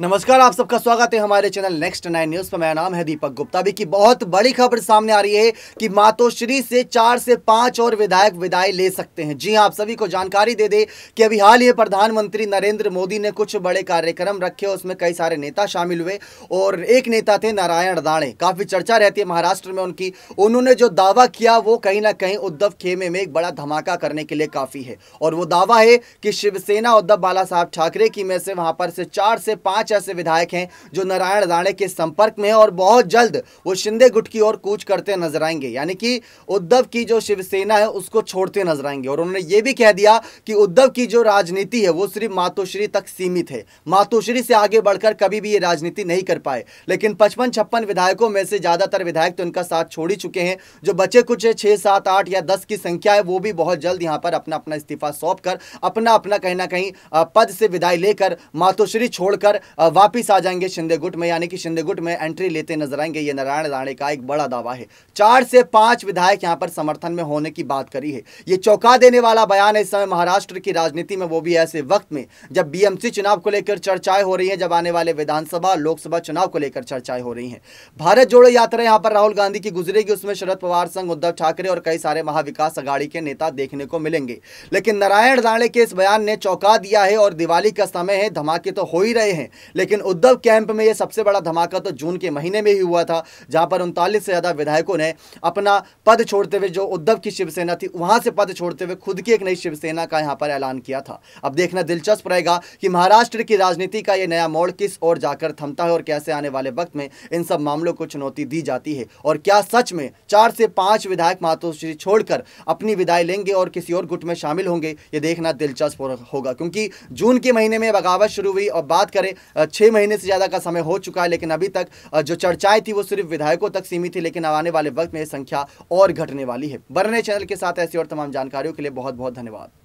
नमस्कार आप सबका स्वागत है हमारे चैनल नेक्स्ट नाइन न्यूज पर मेरा नाम है दीपक गुप्ता भी की बहुत बड़ी खबर सामने आ रही है कि मातोश्री से चार से पांच और विधायक विदाई ले सकते हैं जी हाँ, आप सभी को जानकारी दे दे कि अभी हाल ही प्रधानमंत्री नरेंद्र मोदी ने कुछ बड़े कार्यक्रम रखे उसमें कई सारे नेता शामिल हुए और एक नेता थे नारायण दाणे काफी चर्चा रहती है महाराष्ट्र में उनकी उन्होंने जो दावा किया वो कहीं ना कहीं उद्धव खेमे में एक बड़ा धमाका करने के लिए काफी है और वो दावा है कि शिवसेना उद्धव बाला साहब ठाकरे की में से वहां पर से चार से पांच पांच ऐसे विधायक हैं जो नारायण राणे के संपर्क में और बहुत जल्द वो शिंदे गुट की ओर कूच करते नजर आएंगे यानी कि उद्धव की जो शिवसेना है उसको छोड़ते नजर आएंगे और उन्होंने ये भी कह दिया कि उद्धव की जो राजनीति है वो सिर्फ मातोश्री तक सीमित है मातोश्री से आगे बढ़कर कभी भी ये राजनीति नहीं कर पाए लेकिन पचपन छप्पन विधायकों में से ज्यादातर विधायक तो इनका साथ छोड़ ही चुके हैं जो बचे कुछ है छह सात आठ या दस की संख्या है वो भी बहुत जल्द यहां पर अपना अपना इस्तीफा सौंप कर अपना अपना कहीं ना कहीं पद से विदाई लेकर मातोश्री छोड़कर वापिस आ जाएंगे शिंदे गुट में यानी कि शिंदे गुट में एंट्री लेते नजर आएंगे ये नारायण राणे का एक बड़ा दावा है चार से पांच विधायक यहाँ पर समर्थन में होने की बात करी है ये चौंका देने वाला बयान है इस समय महाराष्ट्र की राजनीति में वो भी ऐसे वक्त में जब बीएमसी चुनाव को लेकर चर्चाएं हो रही हैं जब आने वाले विधानसभा लोकसभा चुनाव को लेकर चर्चाएं हो रही हैं भारत जोड़ो यात्रा यहाँ पर राहुल गांधी की गुजरेगी उसमें शरद पवार संघ उद्धव ठाकरे और कई सारे महाविकास अघाड़ी के नेता देखने को मिलेंगे लेकिन नारायण राणे के इस बयान ने चौंका दिया है और दिवाली का समय है धमाके तो हो ही रहे हैं लेकिन उद्धव कैंप में यह सबसे बड़ा धमाका तो जून के महीने में ही हुआ था जहां पर उनतालीस से ज़्यादा विधायकों ने अपना पद छोड़ते हुए जो उद्धव की शिवसेना थी वहां से पद छोड़ते हुए खुद की एक नई शिवसेना का यहाँ पर ऐलान किया था अब देखना दिलचस्प रहेगा कि महाराष्ट्र की राजनीति का यह नया मोड़ किस ओर जाकर थमता है और कैसे आने वाले वक्त में इन सब मामलों को चुनौती दी जाती है और क्या सच में चार से पांच विधायक मातोश्री छोड़कर अपनी विदाई लेंगे और किसी और गुट में शामिल होंगे यह देखना दिलचस्प होगा क्योंकि जून के महीने में बगावत शुरू हुई और बात करें छः महीने से ज़्यादा का समय हो चुका है लेकिन अभी तक जो चर्चाएं थी वो सिर्फ विधायकों तक सीमित थी लेकिन अब आने वाले वक्त में संख्या और घटने वाली है बरने चैनल के साथ ऐसी और तमाम जानकारियों के लिए बहुत बहुत धन्यवाद